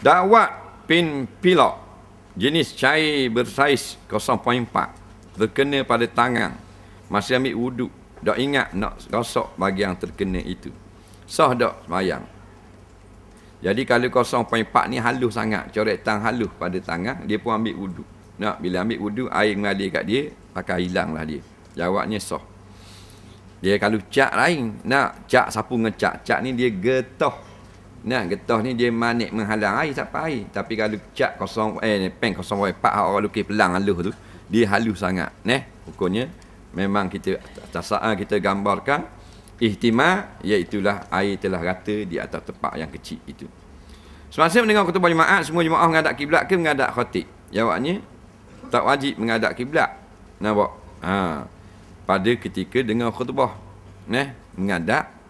Dawat pin pilok jenis cair bersaiz 0.4 terkena pada tangan masih ambil wuduk dok ingat nak gosok yang terkena itu sah dok semayang jadi kalau 0.4 ni halus sangat tang halus pada tangan dia pun ambil wuduk nak bila ambil wuduk air mengalir kat dia hilang lah dia jawabnya sah dia kalau cak lain nak cak sapu ngecak cak ni dia getah Nah, getah ni dia manik menghalang air siapa air. Tapi kalau cak kosong eh pen kosong wei pak orang lukis pelang halus tu, dia halus sangat. Neh, hukumnya memang kita tasaa ah, kita gambarkan ihtima iaitu lah air telah rata di atas tempat yang kecil itu. Semasa mendengar kutubah jemaah, semua jemaah mengadak kiblat ke menghadap khatib? Jawabannya tak wajib mengadak kiblat. Nampak? Ha. Pada ketika dengar kutubah, neh mengadak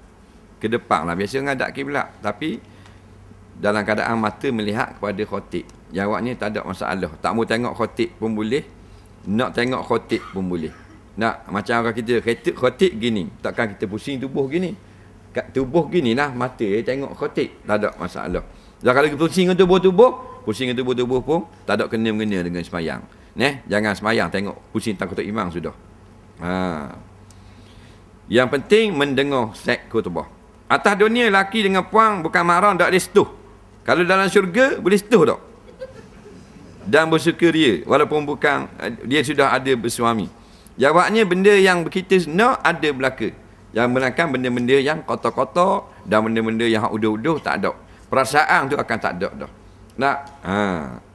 ke depan lah biasa ngadap kiblat tapi dalam keadaan mata melihat kepada khotik jawabnya tak ada masalah tak mau tengok khotik pun boleh nak tengok khotik pun boleh nak macam orang kita kereta khotik gini takkan kita pusing tubuh gini kat tubuh gini lah mata eh, tengok khotik tak ada masalah dan kalau kita pusing dengan tubuh-tubuh pusing dengan tubuh-tubuh pun tak ada kena-mengena dengan semayang Neh, jangan semayang tengok pusing tentang khotik imam sudah ha. yang penting mendengar set khutbah Atas dunia laki dengan puang bukan marah tak boleh setuh. Kalau dalam syurga boleh setuh tak? Dan bersyukur dia walaupun bukan eh, dia sudah ada bersuami. Jawabnya benda yang kita nak ada belaka. Yang melainkan benda-benda yang kotor-kotor dan benda-benda yang uduh-uduh tak ada. Perasaan tu akan tak ada dah. Nah, Ha.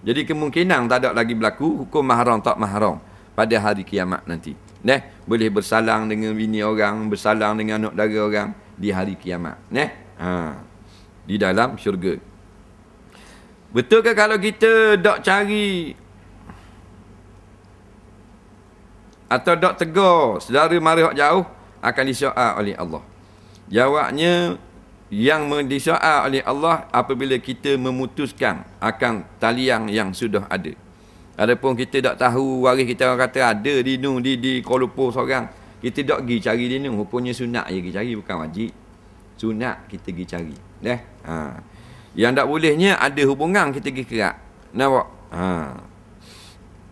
Jadi kemungkinan tak ada lagi berlaku hukum mahram tak mahram pada hari kiamat nanti. Neh, boleh bersalang dengan bini orang, bersalang dengan anak dara orang di hari kiamat neh ha di dalam syurga betul ke kalau kita dok cari atau dok tegur saudara mari hak jauh akan disoal oleh Allah jawabnya yang mendisoal oleh Allah apabila kita memutuskan akan talian yang sudah ada Adapun kita tak tahu waris kita orang kata ada di Nung, di, di Kuala Lumpur seorang. Kita tak pergi cari dia ni Rupanya sunat je pergi cari Bukan wajib Sunat kita pergi cari Dah ha. Yang tak bolehnya Ada hubungan kita pergi kerak Nampak ha.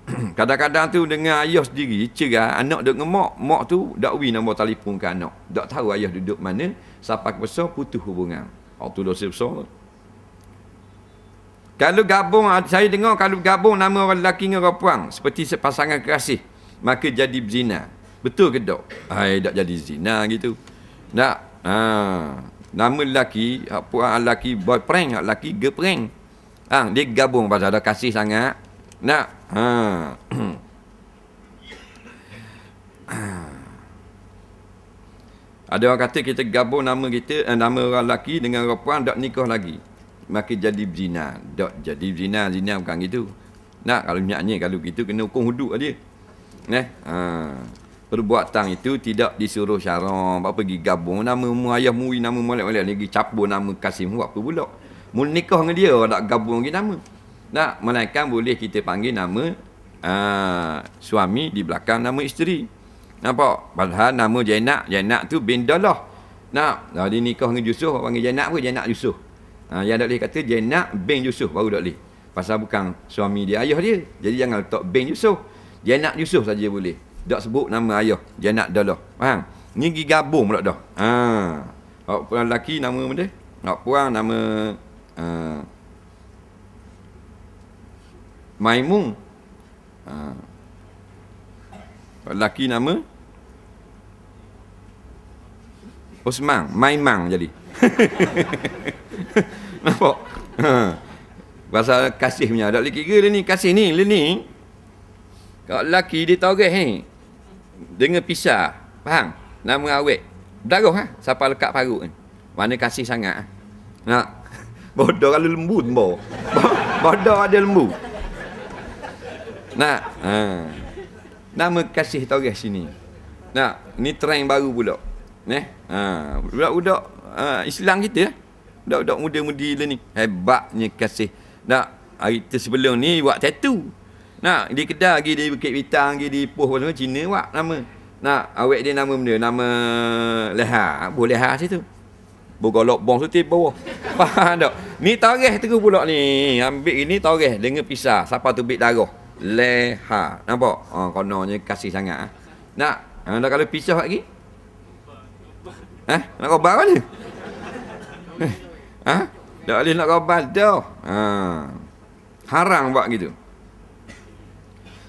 Kadang-kadang tu dengan ayah sendiri Cerah anak duduk dengan mak Mak tu tak beri nombor telefon ke anak Tak tahu ayah duduk mana Sampai ke besar putus hubungan Waktu oh, dosa besar Kalau gabung ah, Saya dengar kalau gabung nama orang lelaki dengan orang puan Seperti pasangan kerasih Maka jadi berzina Betul ke tak? Hai tak jadi zina gitu. Nak. Ha. Nama lelaki, hak puan lelaki boyfriend, hak lelaki girlfriend. Ha, dia gabung pasal dah kasih sangat. Nak. Ha. Ada orang kata kita gabung nama kita eh, nama orang lelaki dengan orang puan tak nikah lagi. Maka jadi zina. Tak jadi zina, zina bukan gitu. Nak kalau nyaknya kalau gitu kena hukum hudud lah dia. Neh. Ha perbuatan itu tidak disuruh syarah apa pergi gabung nama mu ayah mu nama molek molek lagi capur nama kasim buat apa pula mu nikah dengan dia nak gabung lagi nama nak melainkan boleh kita panggil nama aa, ah, suami di belakang nama isteri nampak padahal nama jenak jenak tu bindalah nak dah di nikah dengan Yusuf panggil jenak apa jenak Yusuf ha, ah, yang tak boleh kata jenak bin Yusuf baru tak boleh pasal bukan suami dia ayah dia jadi jangan letak bin Yusuf jenak Yusuf saja boleh tak sebut nama ayah. Dia nak dalah. Faham? Ni pergi gabung pula dah. Ha. Hak puan lelaki nama benda? Hak puan nama... Ha. Maimung. Ha. Lelaki nama... Osman. Maimang jadi. Nampak? Ha. Pasal kasih punya. Tak boleh kira dia ni. Kasih ni. Dia Kalau lelaki dia togeh ni dengan pisah. Faham? Nama awet. Berdaruh ha? siapa lekat parut ni. Mana kasih sangat ha? Nak? Bodoh kalau lembu tu Bodoh ada lembu. Nak? Ha. Nama kasih Torres sini. Nak? Ni trend baru pula. Ne? Ha. Budak-budak uh, Islam kita. Eh? Budak-budak muda-mudi lah ni. Hebatnya kasih. Nak? Hari tu sebelum ni buat tattoo. Nah, di Kedah pergi di Bukit Bintang, pergi di Poh apa semua Cina wak nama. Nah, awek dia nama benda, nama Leha, boleh Leha situ. Bergolok bom tu tiba bawah. Faham tak? Ni tarikh tu pula ni. Ambil ini tarikh dengan pisah. Siapa tu bit darah? Leha. Nampak? Ha, oh, kononnya kasih sangat. Ha? Nak? Ha, kalau pisah lagi? Ha? Nak robal mana? Ha? ha? Tak boleh nak robal dah. Ha. Harang buat gitu.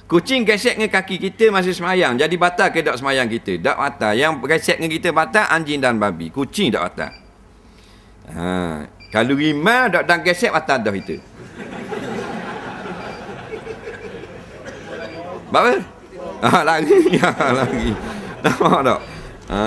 Kucing gesek dengan kaki kita masih semayang. Jadi batal ke tak semayang kita? Tak batal. Yang gesek dengan kita batal, anjing dan babi. Kucing tak batal. Ha. Kalau lima, tak dan gesek batal dah itu. Bapa? Ah, lagi. Ah, lagi. Ya, Nampak tak? Ha.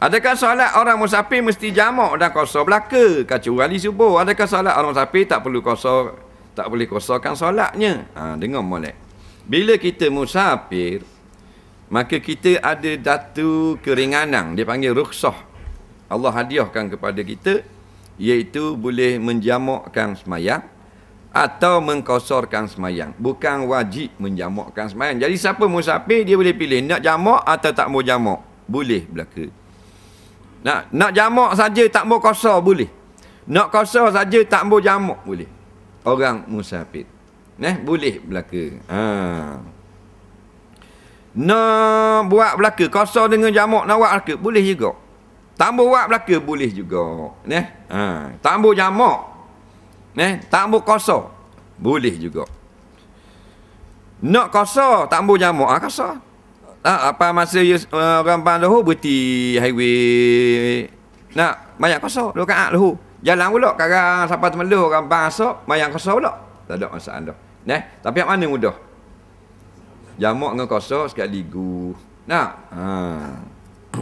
Adakah solat orang musafir mesti jamak dan kosong belaka? Kacau wali subuh. Adakah solat orang musafir tak perlu kosong? Tak boleh kosongkan solatnya? Ha, dengar molek. Bila kita musafir, maka kita ada datu keringanan. Dia panggil ruksah. Allah hadiahkan kepada kita. Iaitu boleh menjamakkan semayang. Atau mengkosorkan semayang. Bukan wajib menjamakkan semayang. Jadi siapa musafir, dia boleh pilih. Nak jamak atau tak mau jamak. Boleh berlaku. Nak nak jamak saja tak mau kosor boleh. Nak kosor saja tak mau jamak boleh. Orang musafir. Neh boleh belaka. Ha. Nak buat belaka kosor dengan jamak nak buat belaka boleh juga. Tambah buat belaka boleh juga. Neh. Ha. Tambah jamak. Neh, tambah kosor boleh juga. Nak kosor tambah jamak ah ha, kosor. Nah, apa masa you, uh, orang pang Lohor berhenti highway. Nak banyak kosong dulu kat ah, Lohor. Jalan pula sekarang sampai temelu orang pang asok banyak kosong pula. Tak ada masalah dah. Neh, tapi yang mana mudah. Jamak dengan kosong sekali gu. Nak. Ha.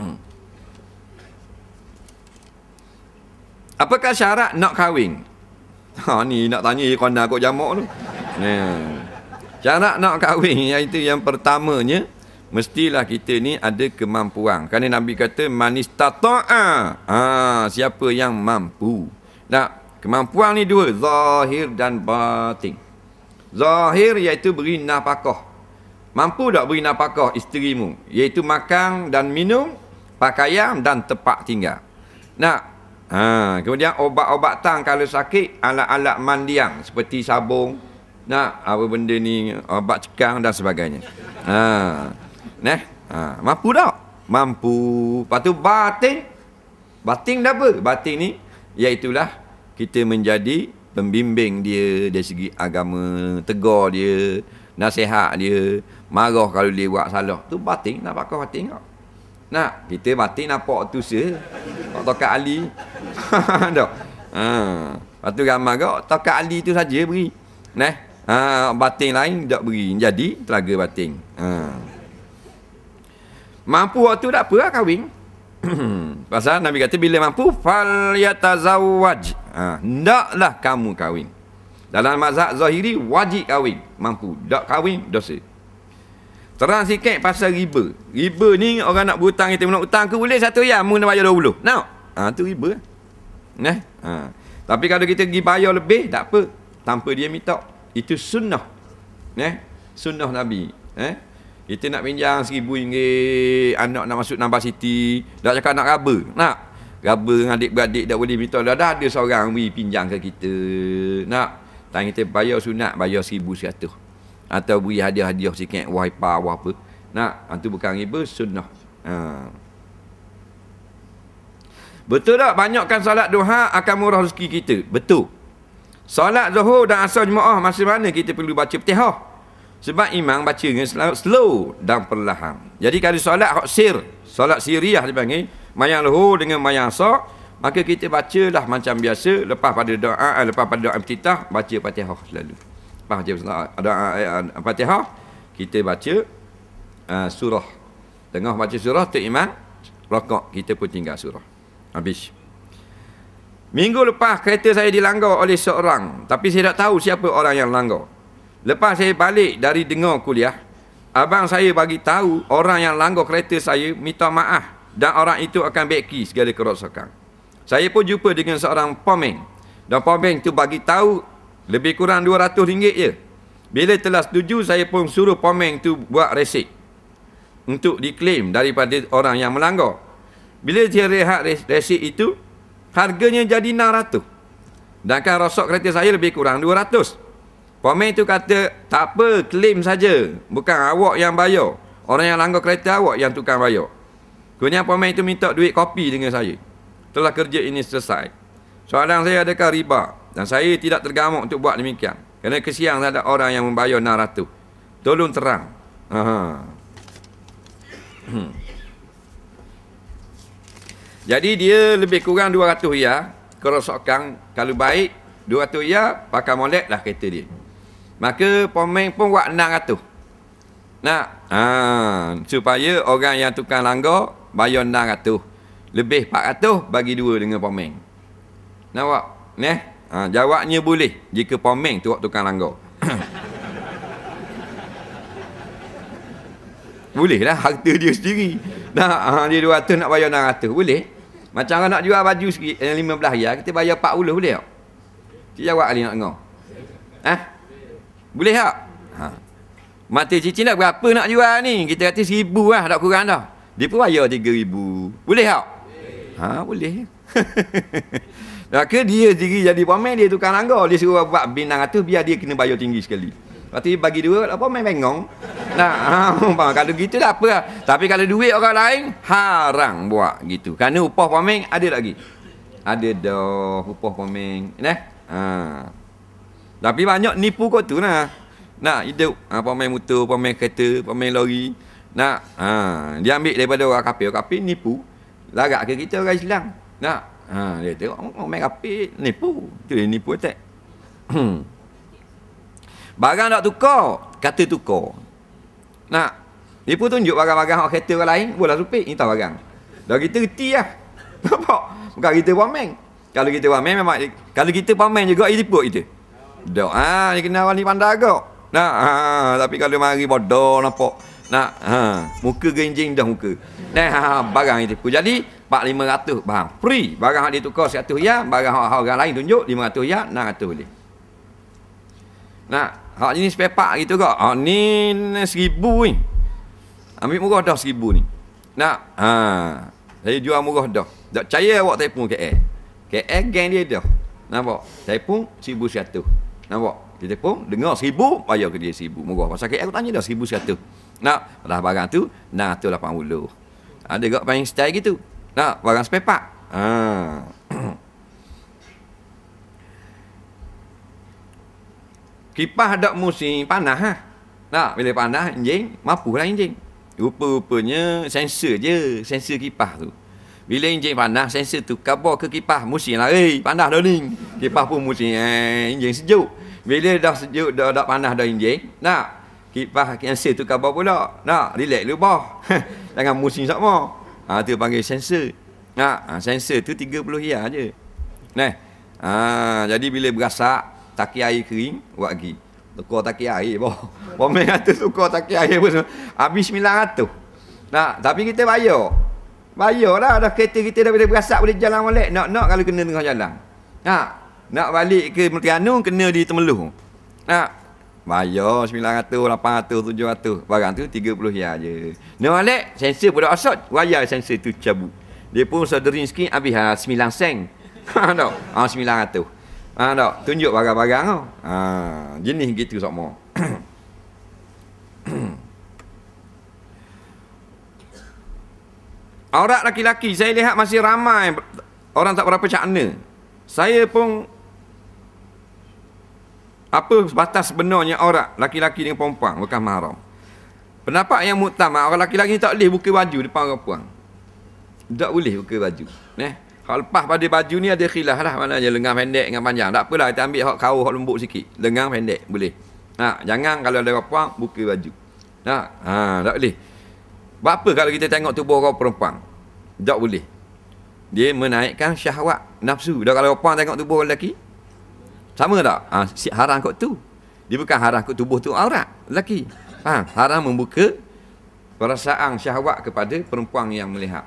Apakah syarat nak kahwin? Ha ni nak tanya kau nak kok jamak tu. Nah. Syarat nak kahwin yang itu yang pertamanya mestilah kita ni ada kemampuan. Kerana Nabi kata manis tata'a. Ha, siapa yang mampu. Nah, kemampuan ni dua, zahir dan batin. Zahir iaitu beri nafkah. Mampu tak beri nafkah isterimu? Iaitu makan dan minum, pakaian dan tempat tinggal. Nah, ha, kemudian obat-obat tang kalau sakit, alat-alat mandiang seperti sabung, Nah, apa benda ni, obat cekang dan sebagainya. Ha. Nah, Ha, mampu tak? Mampu. Lepas tu batin. Batin dah apa? Batin ni iaitulah kita menjadi pembimbing dia dari segi agama, tegur dia, nasihat dia, marah kalau dia buat salah. Tu batin nak pakai batin kau. Nak, kita batin nampak tu se. Kau tokat Ali. Tak. ha. Lepas tu ramah kau, tokat Ali tu saja beri. Neh. Ha, batin lain tak beri. Jadi, telaga batin. Ha. Mampu waktu tak apa lah kahwin. Pasal Nabi kata bila mampu falyatazawwaj. Ha, ndaklah kamu kahwin. Dalam mazhab zahiri wajib kahwin, mampu. dak kahwin dosa. Terang sikit pasal riba. Riba ni orang nak berhutang kita nak hutang ke boleh satu ya mu nak bayar 20. Nak. No. Ha tu riba. neh. Ha. Tapi kalau kita pergi bayar lebih tak apa tanpa dia minta. Itu sunnah. neh Sunnah Nabi. Eh. Kita nak pinjam seribu ringgit Anak nak masuk nambah siti Nak cakap nak raba Nak Raba dengan adik-beradik Tak boleh minta Dah, dah ada seorang Beri pinjam ke kita Nak Tak kita bayar sunat Bayar seribu seratus Atau beri hadiah-hadiah sikit Wipa apa, apa Nak Itu bukan riba Sunnah ha. Betul tak? Banyakkan salat duha akan murah rezeki kita. Betul. Salat zuhur dan asal jemaah masa mana kita perlu baca petihah? Sebab imam bacanya slow, slow dan perlahan. Jadi kalau solat sir, solat siriah dipanggil, mayang luhur dengan mayang sok, maka kita bacalah macam biasa lepas pada doa eh, lepas pada doa iftitah baca Fatihah selalu. Lepas baca ah, doa, doa eh, ah, Fatihah kita baca uh, surah. Tengah baca surah tu imam rokok kita pun tinggal surah. Habis. Minggu lepas kereta saya dilanggar oleh seorang tapi saya tak tahu siapa orang yang langgar. Lepas saya balik dari dengar kuliah, abang saya bagi tahu orang yang langgar kereta saya minta maaf dan orang itu akan beki segala kerosakan. Saya pun jumpa dengan seorang pomen dan pomen itu bagi tahu lebih kurang RM200 je. Bila telah setuju, saya pun suruh pomen itu buat resik untuk diklaim daripada orang yang melanggar. Bila dia rehat resik itu, harganya jadi RM600. Dan kan rosak kereta saya lebih kurang RM200. Pomeh tu kata, tak apa, claim saja. Bukan awak yang bayar. Orang yang langgar kereta awak yang tukang bayar. Kemudian pomeh tu minta duit kopi dengan saya. Telah kerja ini selesai. Soalan saya adakah riba? Dan saya tidak tergamuk untuk buat demikian. Kerana kesian ada orang yang membayar naratu. Tolong terang. Aha. Hmm. Jadi dia lebih kurang 200 ya. Kerosokan kalau baik 200 ya pakai molek lah kereta dia. Maka pemain pun buat enam ratus. Nak? Ha, supaya orang yang tukang langgar bayar enam ratus. Lebih empat ratus bagi dua dengan pemain. Nampak? Ne? Ha, jawabnya boleh jika pemain tu buat tukang langgar. boleh lah harta dia sendiri. Nak, ha, dia dua ratus nak bayar enam ratus. Boleh? Macam orang nak jual baju sikit yang eh, lima belah ya, kita bayar empat puluh boleh tak? Cik jawab Ali nak dengar. Ha? Boleh tak? Ha. Mata cincin dah berapa nak jual ni? Kita kata seribu lah, tak kurang dah. Dia pun bayar tiga ribu. Boleh tak? Boleh. Ha, boleh. Maka dia diri jadi pemain, dia tukar nangga. Dia suruh buat binang atas, biar dia kena bayar tinggi sekali. Lepas tu bagi dua, apa main bengong. Nah, ha, kalau gitu dah apa lah. Tapi kalau duit orang lain, harang buat gitu. Kerana upah pemain ada lagi. Ada dah upah pemain. Nah. Ha. Tapi banyak nipu kau tu lah. Nak hidup. Ha, pemain motor, pemain kereta, pemain lori. Nak. Ha, dia ambil daripada orang kapi. Orang kapi nipu. Larak ke kita orang Islam. Nak. Ha, dia tengok orang oh, kapi nipu. Itu dia nipu tak. barang tak tukar. Kata tukar. Nak. Nipu tunjuk barang-barang orang kereta orang lain. Bola supik. Ini tak barang. Dah kita reti lah. Bukan kita pemain. Kalau kita pemain memang. Kalau kita pemain juga. Ini tipu kita. Dok. Ha, ni kena orang pandai ke? Nah, ha, tapi kalau mari bodoh nampak. Nak, ha, muka genjing dah muka. Nah, ha, ha barang itu pun jadi 4500 bang. Free. Barang hak ditukar 100 ya, barang hak orang lain tunjuk 500 ya, 600 boleh. Nak, hak jenis pepak gitu ke? Ha, ni 1000 ni. Ambil murah dah 1000 ni. Nak, ha. Saya jual murah dah. Tak percaya awak telefon KL. KL gang dia dah. Nampak? Telefon 1100. Nampak? Dia pun dengar seribu, bayar ke dia seribu. Murah. Pasal KL aku tanya dah seribu satu. Nak, dah barang tu, nak tu lapan puluh. Ada ha, juga paling style gitu. Nak, barang sepepak. Ha. Kipas ada musim panah ha? Nak, bila panah, anjing, mampu lah anjing. Rupa-rupanya, sensor je, sensor kipas tu. Bila enjin panas, sensor tu kabur ke kipas. Musim lah, eh, panas dah ni. Kipas pun musim, eh, enjin sejuk. Bila dah sejuk, dah, dah panas dah enjin. Nak, kipas sensor tu kabur pula. Nak, relax dulu, bah. Jangan musim sama. Ha, tu panggil sensor. Nak, ha, sensor tu 30 hiyah je. Nah, ha, jadi bila berasak, taki air kering, buat lagi. Tukar taki air, bah. Pemain kata tukar taki air pun. Habis 900. Nak, tapi kita bayar. Bahaya lah dah kereta kita dah boleh berasak boleh jalan balik. Nak nak kalau kena tengah jalan. Ha. Nak balik ke Terengganu kena di Temeluh. Ha. Bayar 900, 800, 700. Barang tu 30 hiyah je. Ni balik, sensor pun dah asot. Wayar sensor tu cabut. Dia pun sodering sikit, habis ha, ah, 9 sen. Ha, tak? Ha, ah, 900. Ha, tak? Tunjuk barang-barang tu. Ha, jenis gitu sama. aurat laki-laki saya lihat masih ramai orang tak berapa cakna saya pun apa batas sebenarnya aurat laki-laki dengan perempuan bukan mahram pendapat yang muktamad ah, orang laki-laki tak boleh buka baju depan orang perempuan tak boleh buka baju Neh kalau lepas pada baju ni ada khilaf lah mana je lengan pendek dengan panjang tak apalah kita ambil hak kau hak lembut sikit lengan pendek boleh ha jangan kalau ada orang perempuan buka baju nah ha tak boleh Buat apa kalau kita tengok tubuh orang perempuan? Tak boleh. Dia menaikkan syahwat nafsu. Dan kalau orang tengok tubuh orang lelaki, sama tak? Ha, si haram kot tu. Dia bukan haram kot tubuh tu aurat lelaki. Ha, haram membuka perasaan syahwat kepada perempuan yang melihat.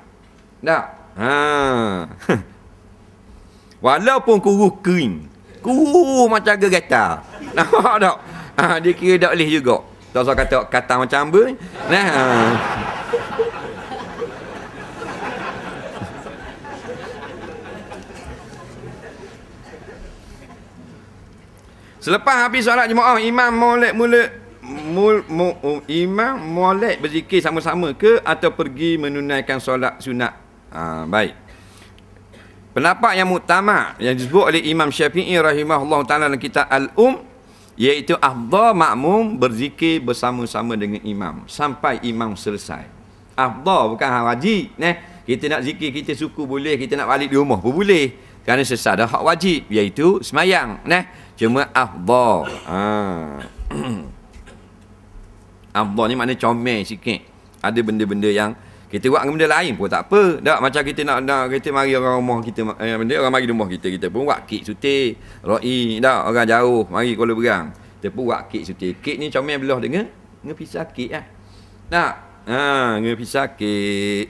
Tak? Ha. Walaupun kuru kering. Kuru macam gegetar. Nampak tak? Ha, dia kira tak boleh juga. Tak usah kata kata macam apa ni. Nah. Ha. Selepas habis solat jemaah, imam molek mula mul, mu, uh, imam molek berzikir sama-sama ke atau pergi menunaikan solat sunat. Ha, baik. Pendapat yang utama yang disebut oleh Imam Syafi'i rahimahullah ta'ala dalam kitab Al-Um iaitu afdal makmum berzikir bersama-sama dengan imam sampai imam selesai afdal bukan hak wajib neh kita nak zikir kita suku boleh kita nak balik di rumah pun boleh kerana selesai dah hak wajib iaitu semayang neh cuma afdal ha afdal ni makna comel sikit ada benda-benda yang kita buat dengan benda lain pun tak apa. Tak macam kita nak nak kita mari orang rumah kita eh, benda orang mari rumah kita kita pun buat kek sutih, roi tak orang jauh mari kalau Berang. Kita pun buat kek sutih. Kek ni comel belah dengan dengan pisah kek ah. Tak. Ha, dengan pisah kek.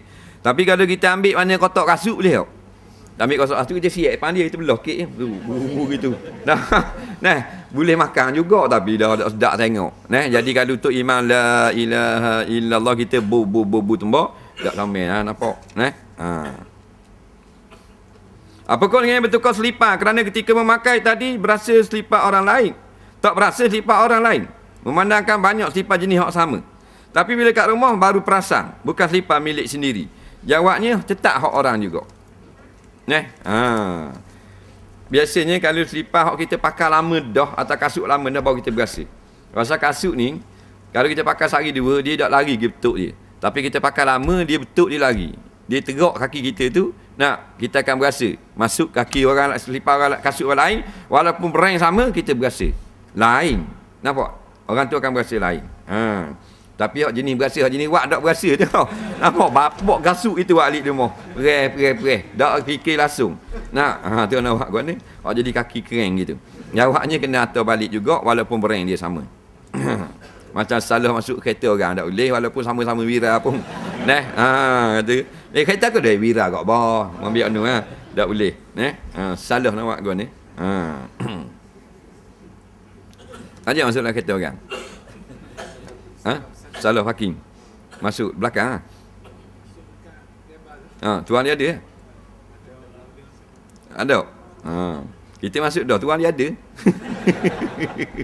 Tapi kalau kita ambil mana kotak kasut boleh tak? Kita ambil kotak kasut kita siap pandai kita belah kek eh. tu. Bubu gitu. Nah. Nah, boleh makan juga tapi dah tak sedap tengok. Nah, jadi kalau tu iman la ilaha illallah kita bubu bubu tembak. Bu, bu, bu, bu, bu, tak lama lah nampak eh? ha. kau dengan yang bertukar selipar Kerana ketika memakai tadi Berasa selipar orang lain Tak berasa selipar orang lain Memandangkan banyak selipar jenis yang sama Tapi bila kat rumah baru perasan Bukan selipar milik sendiri Jawabnya cetak hak orang juga Neh, ha. Biasanya kalau selipar hak kita pakai lama dah Atau kasut lama dah baru kita berasa Rasa kasut ni Kalau kita pakai sehari dua Dia tak lari ke betuk dia tapi kita pakai lama dia betul dia lari. Dia tegak kaki kita tu nak kita akan berasa masuk kaki orang selipar orang kasut orang lain walaupun brand sama kita berasa lain. Nampak? Orang tu akan berasa lain. Ha. Tapi hak jenis berasa hak jenis wak tak berasa tu. Nampak bapak gasuk itu wak alik demo. Pereh pereh pereh. Dak fikir langsung. Nak ha tu nak wak gua ni. Hak jadi kaki kering gitu. Jawabnya kena atur balik juga walaupun brand dia sama macam salah masuk kereta orang tak boleh walaupun sama-sama wira pun neh ha kata eh kereta aku dah wira kat bawah ambil anu ha tak boleh neh ha salah nak buat gua ni ha Ajak masuk dalam kereta orang Ha? Salah hakim Masuk belakang ha? ha tuan dia ada Ada Ha kita masuk dah Tuhan dia ada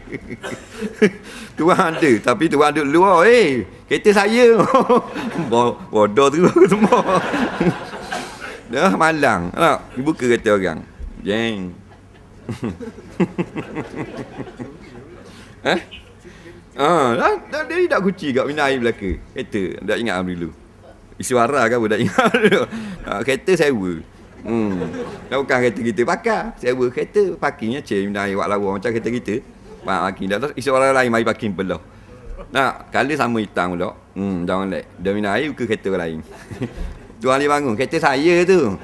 Tuhan ada Tapi Tuhan duduk luar Eh Kereta saya Bodoh tu semua Dah malang Nak Buka kereta orang Jeng Eh ah, dah, dia tak kuci, kat minum air belaka Kereta, tak ingat dulu Isi warah ke apa, tak ingat dulu ah, Kereta sewa Hmm. Nak bukan kereta kita pakar. buat kereta parking je cik dan awak lawa macam kereta kita. Pak parking dah isi orang lain mari parking belah. Nah, kali sama hitam pula. Hmm, jangan lek. demi minum air ke kereta orang lain. Tuan ni bangun, kereta saya tu.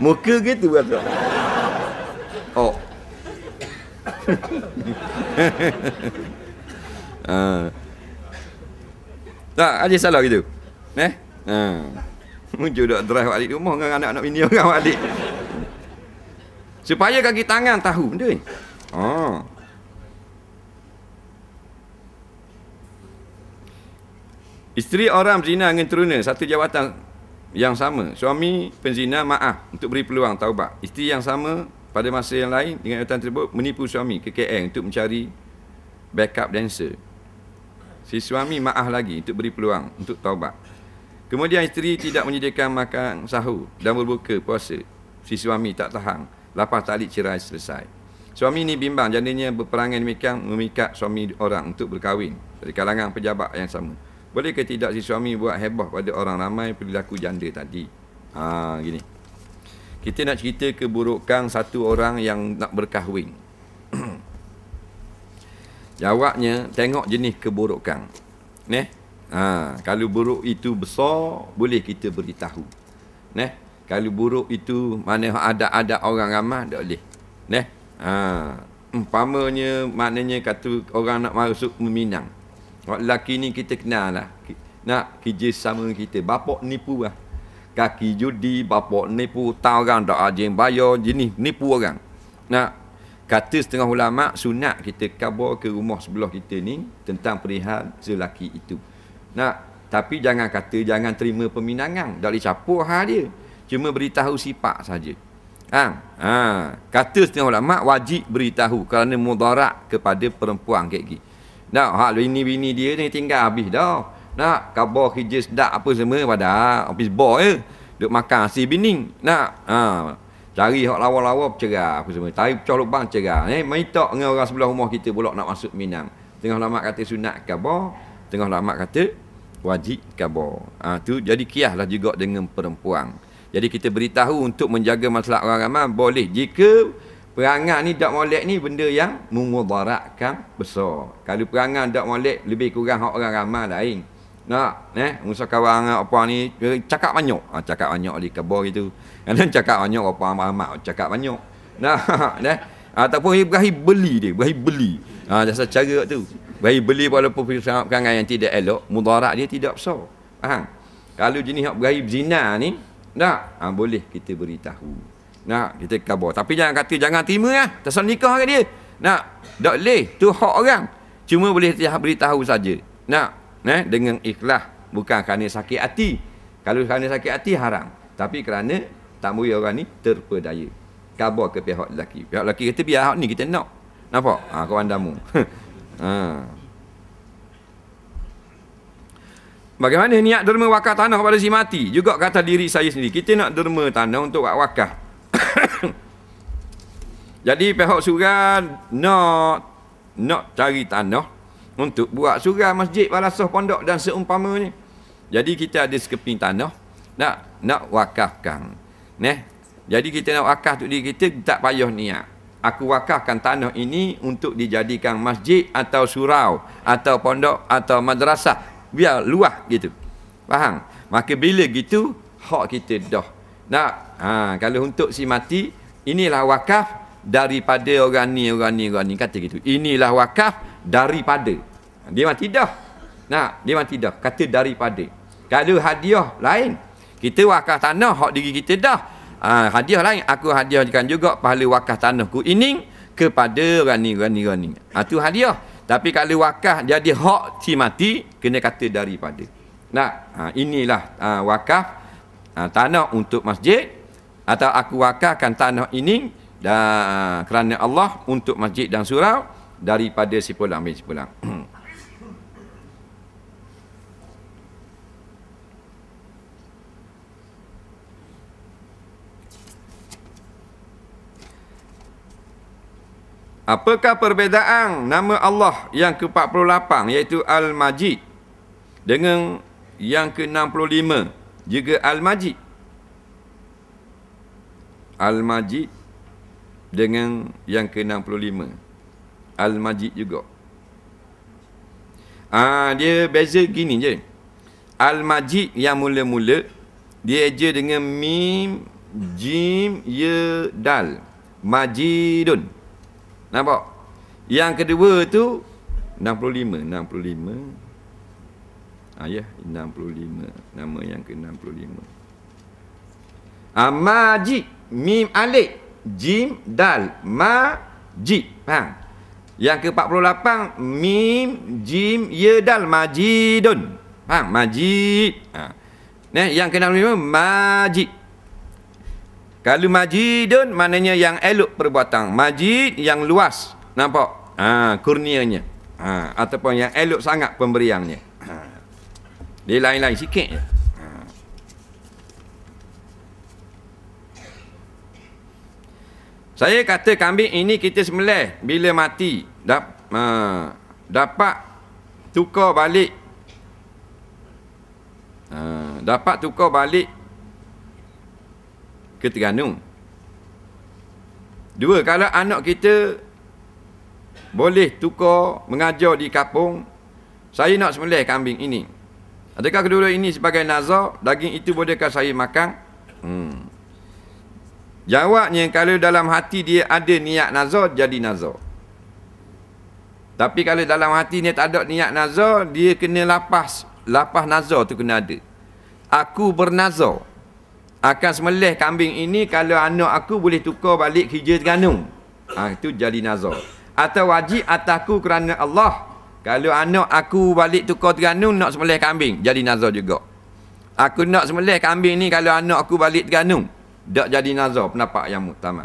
Muka gitu kata. Oh. Ah. Tak, ada salah gitu. neh. Ah. Uh. Mujur duk drive balik rumah dengan anak-anak bini orang balik. Supaya kaki tangan tahu benda ni. Oh. Isteri orang berzina dengan teruna, satu jawatan yang sama. Suami penzina maaf untuk beri peluang taubat. Isteri yang sama pada masa yang lain dengan jawatan tersebut menipu suami ke KL untuk mencari backup dancer. Si suami maaf lagi untuk beri peluang untuk taubat. Kemudian isteri tidak menyediakan makan sahur dan berbuka puasa. Si suami tak tahan. Lepas talik cerai selesai. Suami ini bimbang jadinya berperangan demikian memikat suami orang untuk berkahwin dari kalangan pejabat yang sama. Boleh ke tidak si suami buat heboh pada orang ramai perilaku janda tadi? Ha, gini. Kita nak cerita keburukan satu orang yang nak berkahwin. Jawabnya, tengok jenis keburukan. Nih, Ha, kalau buruk itu besar, boleh kita beritahu. Neh, kalau buruk itu mana ada ada orang ramah, tak boleh. Neh, ha, umpamanya maknanya kata orang nak masuk meminang. Orang lelaki ni kita kenal lah. Nak kerja sama kita. Bapak nipu lah. Kaki judi, bapak nipu. Tak orang tak ada yang bayar. Jenis nipu orang. Nak kata setengah ulama sunat kita kabur ke rumah sebelah kita ni tentang perihal lelaki itu. Nak, tapi jangan kata jangan terima peminangan. Tak boleh capur ha dia. Cuma beritahu sifat saja. Ha, ha. Kata setengah ulama wajib beritahu kerana mudarat kepada perempuan gigi. Nak, hak ini bini dia ni tinggal habis dah. Nak, kabar kerja sedap apa semua pada office boy ya. eh. Duk makan si bini. Nak, ha. Cari hak lawa-lawa cerah apa semua. Tapi pecah lubang cerah. Eh, minta dengan orang sebelah rumah kita pula nak masuk minang. Tengah lama kata sunat kabar tengah lama kata wajib kabur. Ha, tu jadi lah juga dengan perempuan. Jadi kita beritahu untuk menjaga masalah orang ramai boleh jika perangai ni dak molek ni benda yang memudaratkan besar. Kalau perangai dak molek lebih kurang hak orang ramai lain. Nak eh musa kawan apa ni eh, cakap banyak. Ha, cakap banyak di kabur gitu. Kan cakap banyak apa amat cakap banyak. Nah, nah. Eh. Ataupun Ibrahim beli dia, Ibrahim beli. Ha, jasa cara tu. Bagi beli walaupun perisahan perangai yang tidak elok, mudarat dia tidak besar. Faham? Kalau jenis yang bergaya zina ni, tak? Ha, boleh kita beritahu. Nak, kita kabar. Tapi jangan kata jangan terima lah. Tersal nikah kat dia. Nak, tak boleh. Itu hak orang. Cuma boleh beritahu saja. Nak, eh? dengan ikhlas. Bukan kerana sakit hati. Kalau kerana sakit hati, haram. Tapi kerana tak boleh orang ni terpedaya. Kabar ke pihak lelaki. Pihak lelaki kata biar hak ni kita nak. Nampak? Ha, kau andamu. tuh-tuh. Ha. Bagaimana niat derma wakaf tanah kepada si mati? Juga kata diri saya sendiri. Kita nak derma tanah untuk buat wakaf. Jadi pihak surat nak nak cari tanah untuk buat surat masjid balasah pondok dan seumpamanya. Jadi kita ada sekeping tanah nak nak wakafkan. Neh. Jadi kita nak wakaf tu diri kita tak payah niat aku wakafkan tanah ini untuk dijadikan masjid atau surau atau pondok atau madrasah biar luah gitu faham maka bila gitu hak kita dah nak ha kalau untuk si mati inilah wakaf daripada orang ni orang ni orang ni kata gitu inilah wakaf daripada dia mati dah nak dia mati dah kata daripada kalau hadiah lain kita wakaf tanah hak diri kita dah ha, hadiah lain aku hadiahkan juga pahala wakaf tanahku ini kepada rani rani rani. Ah ha, tu hadiah. Tapi kalau wakaf jadi hak si mati kena kata daripada. Nah, ha, inilah ha, ah, wakaf ha, tanah untuk masjid atau aku wakafkan tanah ini dan kerana Allah untuk masjid dan surau daripada si sipulang si pulang. Apakah perbezaan nama Allah yang ke-48 iaitu Al-Majid dengan yang ke-65 juga Al-Majid? Al-Majid dengan yang ke-65. Al-Majid juga. Ah ha, dia beza gini je. Al-Majid yang mula-mula dia eja dengan mim, jim, ya, dal. Majidun. Nampak? Yang kedua tu 65 65 ah, Ya yeah, 65 Nama yang ke 65 Amajik Mim alik Jim dal Majik Faham? Yang ke 48 Mim Jim Ya dal Majidun Faham? Majid ha. Nah, yang ke-65 Majid kalau majidun maknanya yang elok perbuatan. Majid yang luas. Nampak? Ha, kurnianya. Ha, ataupun yang elok sangat pemberiannya. Ha. Dia lain-lain sikit je. Ha. Saya kata kambing ini kita sembelih bila mati dap, ha, dapat tukar balik ha, dapat tukar balik keterganung. Dua, kalau anak kita boleh tukar mengajar di kampung, saya nak sembelih kambing ini. Adakah kedua ini sebagai nazar, daging itu bolehkah saya makan? Hmm. Jawabnya kalau dalam hati dia ada niat nazar, jadi nazar. Tapi kalau dalam hati dia tak ada niat nazar, dia kena lapas. Lapas nazar tu kena ada. Aku bernazar akan semelih kambing ini kalau anak aku boleh tukar balik hijau terganu. Ha, ah, itu jadi nazar. Atau wajib atasku kerana Allah. Kalau anak aku balik tukar terganu nak semelih kambing. Jadi nazar juga. Aku nak semelih kambing ni kalau anak aku balik terganu. Tak jadi nazar pendapat yang utama.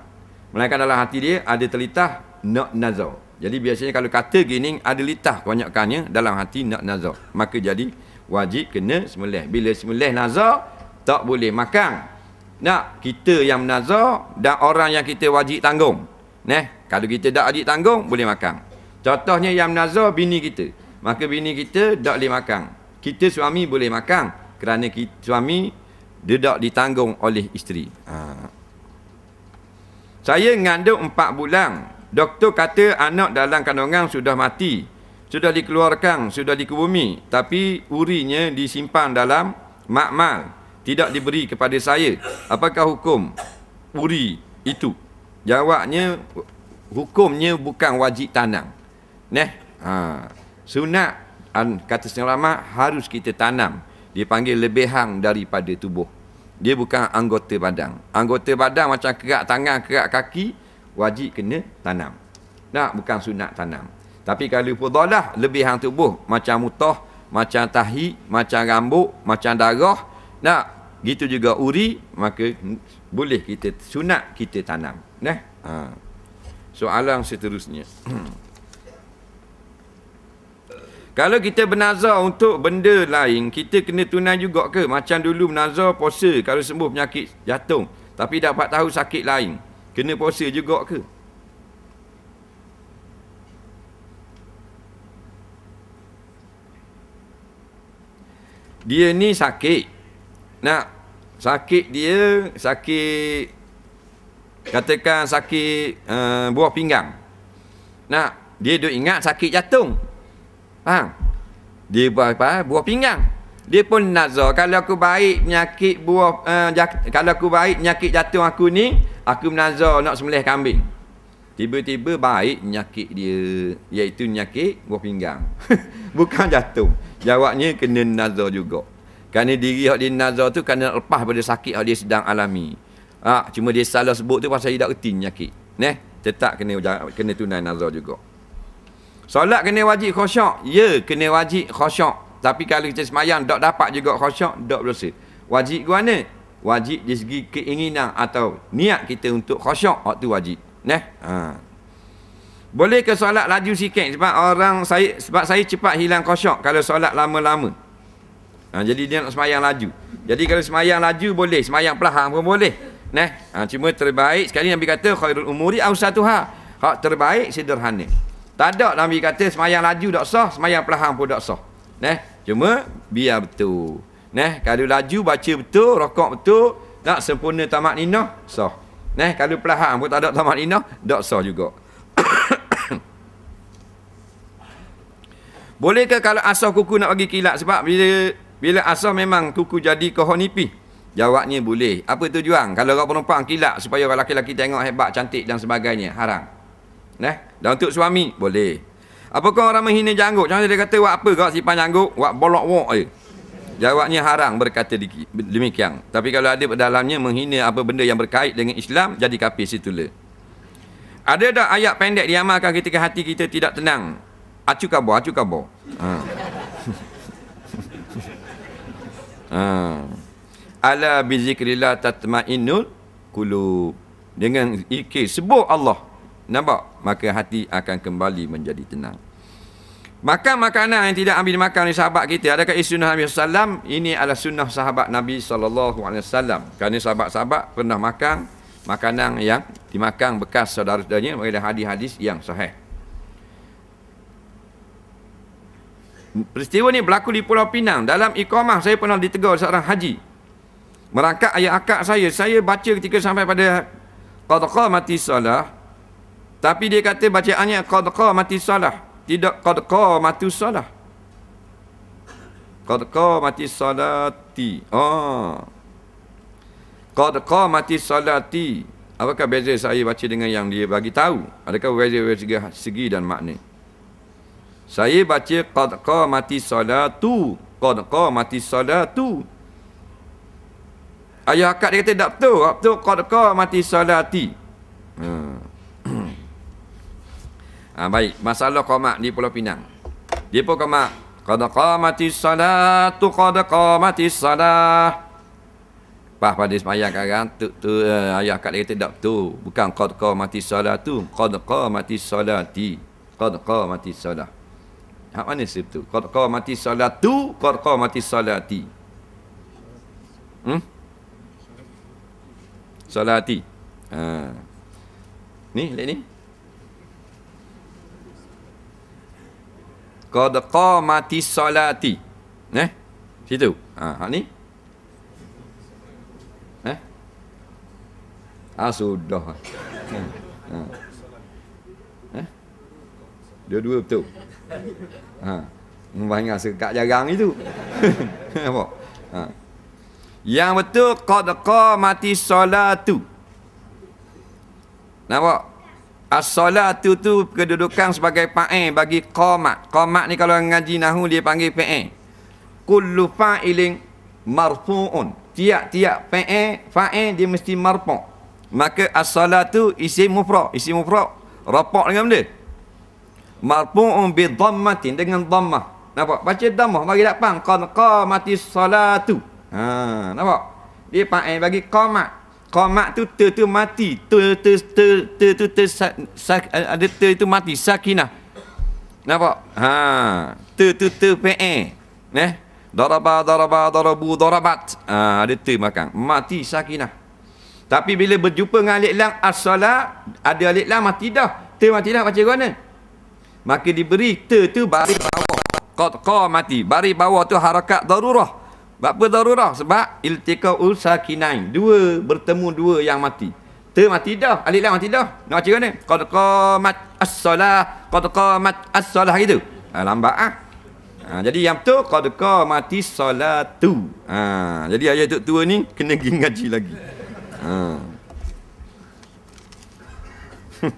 Melainkan dalam hati dia ada telitah nak nazar. Jadi biasanya kalau kata gini ada litah kebanyakannya dalam hati nak nazar. Maka jadi wajib kena semelih. Bila semelih nazar, tak boleh makan nak kita yang menazar dan orang yang kita wajib tanggung neh kalau kita tak wajib tanggung boleh makan contohnya yang menazar bini kita maka bini kita tak boleh makan kita suami boleh makan kerana kita, suami tidak ditanggung oleh isteri ha. saya mengandung 4 bulan doktor kata anak dalam kandungan sudah mati sudah dikeluarkan sudah dikebumi tapi urinya disimpan dalam makmal tidak diberi kepada saya apakah hukum uri itu jawabnya hukumnya bukan wajib tanam neh ha sunat kata selama harus kita tanam dia panggil lebih hang daripada tubuh dia bukan anggota badan anggota badan macam kerak tangan kerak kaki wajib kena tanam nak bukan sunat tanam tapi kalau fudalah lebih hang tubuh macam mutah macam tahi macam rambut macam darah Nah, gitu juga uri maka boleh kita sunat kita tanam. Nah. Ha. Soalan seterusnya. Kalau kita bernazar untuk benda lain, kita kena tunai juga ke? Macam dulu bernazar puasa kalau sembuh penyakit jatuh, tapi dapat tahu sakit lain, kena puasa juga ke? Dia ni sakit. Nak sakit dia, sakit katakan sakit uh, buah pinggang. Nak dia duk ingat sakit jantung. Faham? Dia buah apa? Buah pinggang. Dia pun nazar kalau aku baik penyakit buah uh, kalau aku baik penyakit jantung aku ni, aku menazar nak sembelih kambing. Tiba-tiba baik penyakit dia iaitu penyakit buah pinggang. Bukan jantung. Jawabnya kena nazar juga. Kerana diri yang dia nazar tu kerana lepas pada sakit yang dia sedang alami. ha, cuma dia salah sebut tu pasal dia tak reti nyakit. Neh, tetap kena kena tunai nazar juga. Solat kena wajib khusyuk. Ya, kena wajib khusyuk. Tapi kalau kita semayang, tak dapat juga khusyuk, tak berdosa. Wajib ke mana? Wajib di segi keinginan atau niat kita untuk khusyuk, waktu wajib. Neh, ha. Boleh ke solat laju sikit sebab orang saya sebab saya cepat hilang khusyuk kalau solat lama-lama. Ha, jadi dia nak semayang laju. Jadi kalau semayang laju boleh, semayang perlahan pun boleh. Neh, ha, cuma terbaik sekali Nabi kata khairul umuri awsatuha. Hak terbaik sederhana. Tak ada Nabi kata semayang laju tak sah, semayang perlahan pun tak sah. Neh, cuma biar betul. Neh, kalau laju baca betul, rokok betul, nak sempurna tamat nina, sah. Neh, kalau perlahan pun tak ada tamat nina, tak sah juga. Bolehkah kalau asah kuku nak bagi kilat sebab bila bila asal memang kuku jadi kohonipi? Jawabnya boleh. Apa juang? Kalau orang perempuan kilat supaya orang lelaki-lelaki tengok hebat, cantik dan sebagainya. Haram. Nah, Dan untuk suami? Boleh. Apakah orang menghina janggut? Jangan dia kata, buat apa kau simpan janggut? Buat bolok wok je. Jawabnya haram berkata demikian. Tapi kalau ada dalamnya menghina apa benda yang berkait dengan Islam, jadi kapis situlah. Ada tak ayat pendek diamalkan ketika hati kita tidak tenang? Acu kabo, acu kabo. Ha. Ha. Ala bi zikrillah tatmainnul qulub. Dengan zikir sebut Allah. Nampak? Maka hati akan kembali menjadi tenang. Makan makanan yang tidak ambil makan oleh sahabat kita. Adakah isu Nabi SAW? Ini adalah sunnah sahabat Nabi SAW. Kerana sahabat-sahabat pernah makan makanan yang dimakan bekas saudara-saudaranya. Mereka hadis-hadis yang sahih. Peristiwa ni berlaku di Pulau Pinang. Dalam ikhomah saya pernah ditegur seorang haji. Merangkak ayat akak saya. Saya baca ketika sampai pada Qadqa mati salah. Tapi dia kata bacaannya Qadqa mati salah. Tidak Qadqa mati salah. Qadqa mati salati. Oh. Ah. Qadqa mati salati. Apakah beza saya baca dengan yang dia bagi tahu? Adakah beza beza segi dan makna? Saya baca qad qamati salatu qad qamati salatu Ayah akak dia kata tak betul. Tak betul qad qamati salati. Hmm. ah baik, masalah qomat di Pulau Pinang. Dia pun qomat. Qad qamati salatu qad qamati salah. Pas pada sembahyang sekarang tu, tu uh, ayah akak dia kata tak betul. Bukan qad qamati salatu, qad qamati salati. Qad qamati salati. Hak mana sip tu? Qad qamati salatu, qad qamati salati. Hmm? Salati. Ha. Ni, lihat ni. Qad qamati salati. Neh. Situ. Ha, hak ni. Eh? Ah sudah. Ha. Ha. Eh? Dua-dua betul. Ha. Mubah ingat sekat jarang itu. Apa? ha. Yang betul qad mati solatu. Nampak? As-solatu tu kedudukan sebagai fa'il bagi qamat. Qamat ni kalau ngaji nahu dia panggil fa'il. Kullu fa'ilin marfu'un. Tiap-tiap fa'il fa'il dia mesti marfu'. Maka as-solatu isim mufrad. Isim mufrad rapak dengan benda marfu'un bi dhammatin dengan dhammah nampak baca dhammah bagi dapang qad qamatis salatu ha nampak dia pakai bagi qamat qamat tu ter tu mati tu tu tu tu tu tu ada ter itu mati sakinah nampak ha tu tu tu pe eh daraba daraba darabu darabat ha ada ter makan mati sakinah tapi bila berjumpa dengan alif lam as-salat ada alik lang mati dah ter mati dah baca gimana maka diberi te tu baris bawah qad mati baris bawah tu harakat darurah sebab apa darurah sebab iltika usakinain dua bertemu dua yang mati te mati dah alilah mati dah nak macam ni, qad qamat as-salah qad qamat as-salah gitu ha, lambat ah ha. jadi yang tu qad qamati salatu ha, jadi ayat tu tua ni kena pergi ngaji lagi ha.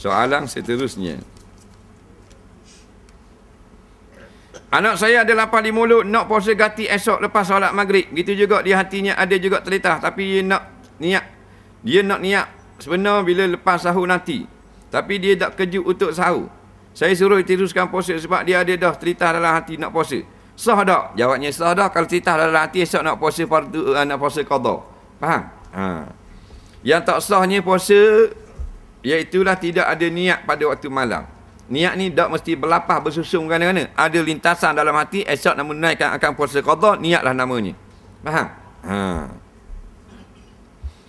Soalan seterusnya. Anak saya ada lapar di mulut, nak puasa gati esok lepas solat maghrib. Gitu juga di hatinya ada juga terletah. Tapi dia nak niat. Dia nak niat sebenarnya bila lepas sahur nanti. Tapi dia tak keju untuk sahur. Saya suruh teruskan puasa sebab dia ada dah terletah dalam hati nak puasa. Sah tak? Jawabnya sah dah. Kalau terletah dalam hati esok nak puasa, fardu, anak eh, nak puasa qadar. Faham? Ha. Yang tak sahnya puasa Iaitulah tidak ada niat pada waktu malam. Niat ni tak mesti berlapah bersusung kerana-kerana. Ada lintasan dalam hati, esok nak menaikkan akan puasa qadha, niatlah namanya. Faham? Ha.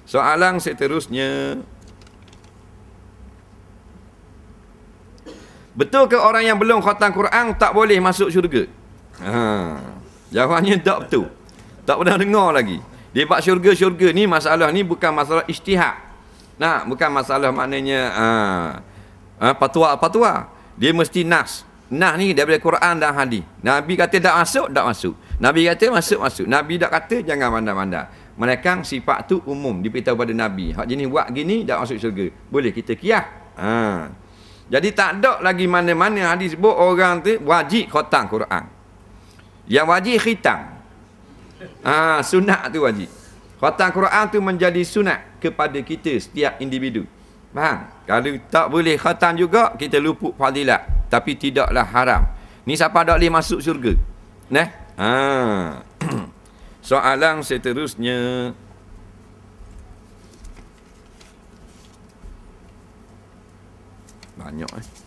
Soalan seterusnya. Betul ke orang yang belum khatam Quran tak boleh masuk syurga? Ha. Jawabannya tak betul. Tak pernah dengar lagi. Dia buat syurga-syurga ni masalah ni bukan masalah ijtihad. Nah, bukan masalah maknanya patua-patua. Ah, ah, uh, uh, dia mesti nas. Nah ni daripada Quran dan hadis. Nabi kata tak masuk, tak masuk. Nabi kata masuk-masuk. Nabi tak kata jangan mandang-mandang. Mereka sifat tu umum. Dia beritahu pada Nabi. Hak jenis buat gini, tak masuk syurga. Boleh kita kiah. Ha. Jadi tak ada lagi mana-mana hadis sebut orang tu wajib khotang Quran. Yang wajib khitang. Ha, sunat tu wajib. Khatam Quran tu menjadi sunat kepada kita setiap individu. Faham? Kalau tak boleh khatam juga, kita luput fadilat. Tapi tidaklah haram. Ni siapa tak boleh masuk syurga? Nah? Ha. Soalan seterusnya. Banyak eh.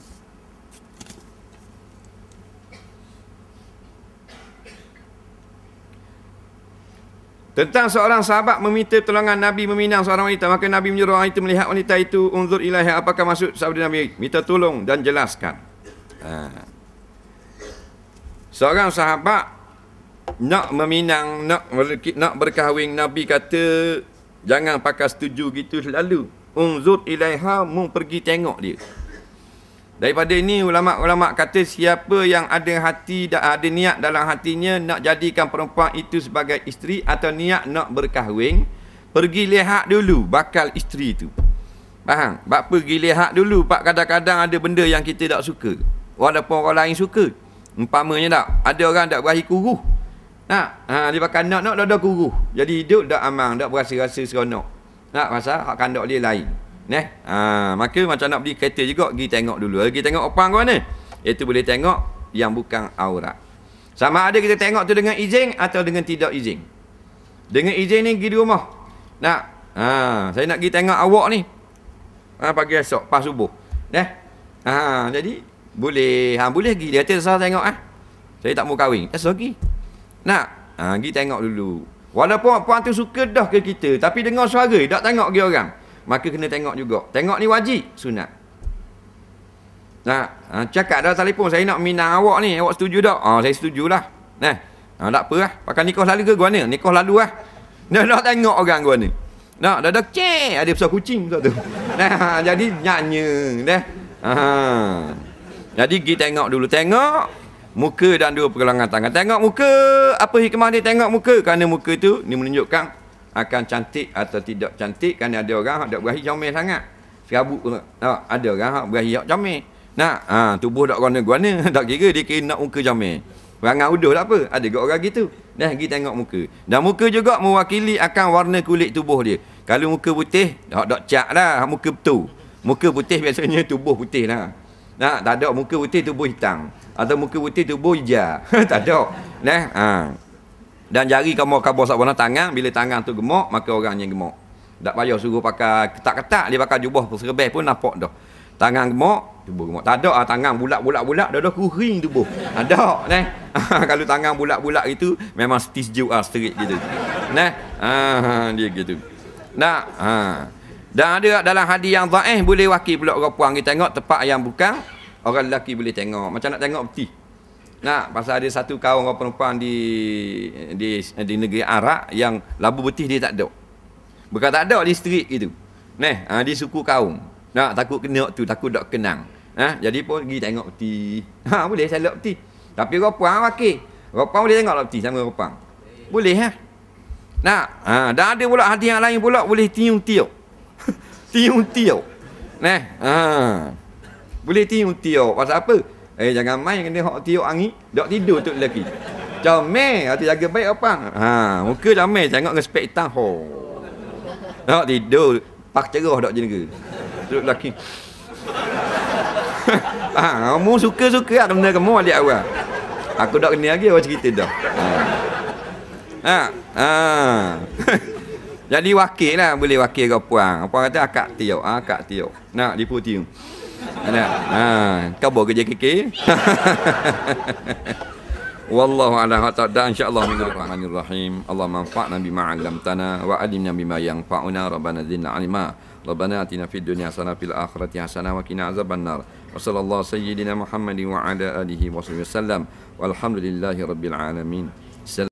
Tentang seorang sahabat meminta tolongan Nabi meminang seorang wanita. Maka Nabi menyuruh wanita itu melihat wanita itu. Unzur ilahi. Apakah maksud sahabat Nabi? Minta tolong dan jelaskan. Ha. Seorang sahabat nak meminang, nak nak berkahwin. Nabi kata, jangan pakai setuju gitu selalu. Unzur ilaiha, mu pergi tengok dia. Daripada ini ulama-ulama kata siapa yang ada hati dan ada niat dalam hatinya nak jadikan perempuan itu sebagai isteri atau niat nak berkahwin, pergi lihat dulu bakal isteri itu. Faham? Bak pergi lihat dulu pak kadang-kadang ada benda yang kita tak suka. Walaupun orang lain suka. Umpamanya tak, ada orang tak berahi kuruh. Nak, ha, dia bakal nak-nak dah ada kuruh. Jadi hidup dah aman, dah berasa-rasa seronok. Nak, masa hak kandak dia lain ne? Ha, maka macam nak beli kereta juga pergi tengok dulu pergi tengok opang kau ni iaitu boleh tengok yang bukan aurat sama ada kita tengok tu dengan izin atau dengan tidak izin dengan izin ni pergi di rumah nak ha, saya nak pergi tengok awak ni ha, pagi esok pas subuh ne? Ha, jadi boleh ha, boleh pergi dia kata saya tengok ah. saya tak mau kahwin esok eh, pergi nak ha, pergi tengok dulu Walaupun puan tu suka dah ke kita Tapi dengar suara Tak tengok ke orang maka kena tengok juga. Tengok ni wajib sunat. Nah, ha, cakap dalam telefon saya nak minang awak ni, awak setuju tak? Ah, ha, saya setujulah. Nah. Ha, tak apa lah. Pakai nikah lalu ke gua ni? Nikah lalu lah. Nak nak tengok orang gua ni. Nak, dah dah ke, ada besar kucing tu. Nah, jadi nyanya, dah. Ha. Jadi kita ha, ha. tengok dulu, tengok muka dan dua pergelangan tangan. Tengok muka, apa hikmah dia? Tengok muka kerana muka tu ni menunjukkan akan cantik atau tidak cantik kerana ada orang hak dak berahi comel sangat. Serabut eh, tak ada orang hak berahi hak comel. Nak ha tubuh dak guna guna dak kira dia kena nak muka comel. Perangai uduh lah apa? Ada juga orang gitu. Dah pergi tengok muka. Dan muka juga mewakili akan warna kulit tubuh dia. Kalau muka putih, hak dak cak lah muka betul. Muka putih biasanya tubuh putih lah. Nah, tak ada muka putih tubuh hitam atau muka putih tubuh hijau. tak ada. Nah, ha dan jari kamu kabo sak warna tangan bila tangan tu gemuk maka yang gemuk tak payah suruh pakai ketat ketak, dia pakai jubah serbes pun nampak dah tangan gemuk tubuh gemuk tak ada ah tangan bulat-bulat-bulat dah dah kering tubuh ada ne kalau tangan bulat-bulat itu memang stis jiu ah straight gitu ne ha ah, dia gitu nak ha dan ada dalam hadis yang dhaif boleh wakil pula orang puan kita tengok tempat yang bukan orang lelaki boleh tengok macam nak tengok betul Nah, pasal ada satu kaum orang perempuan di di di negeri Arab yang labu betis dia tak ada. Bukan tak ada di street gitu. Neh, ha, ah, di suku kaum. Nah, takut kena tu, takut tak kenang. Ha, jadi pun pergi tengok peti. Ha, boleh saya lihat peti. Tapi orang perempuan wakil. Orang perempuan boleh tengok peti sama orang Boleh ha. Nah, ha, dan ada pula hati yang lain pula boleh tiung tiup. tiung tiup. Neh, ha. Boleh tiung tiup. Pasal apa? Eh jangan main kena hok tiup angin, dak tidur tu lelaki. Comel, hati jaga baik apa? Ha, muka dah main tengok dengan spektang ho. Dak tidur, pak cerah dak jenaka. tu lelaki. ha, kamu suka-suka ah benda kamu adik awal. Aku dak ah? kena lagi awak cerita dah. Ha. Ha. ha. Jadi wakil lah boleh wakil ke puan. Apa kata akak tiup, ha, akak tiup. Nak dipu ada. Ha, kau buat kerja KK. Wallahu ala hatta da insyaallah minggu depan rahim. Allah manfaat Nabi ma'alam tana wa Nabi ma yang fa'una rabbana zinna alima. Rabbana atina fid dunya hasanah fil akhirati hasanah wa qina azabannar. Wa sallallahu sayyidina Muhammad wa ala alihi wa Walhamdulillahirabbil alamin.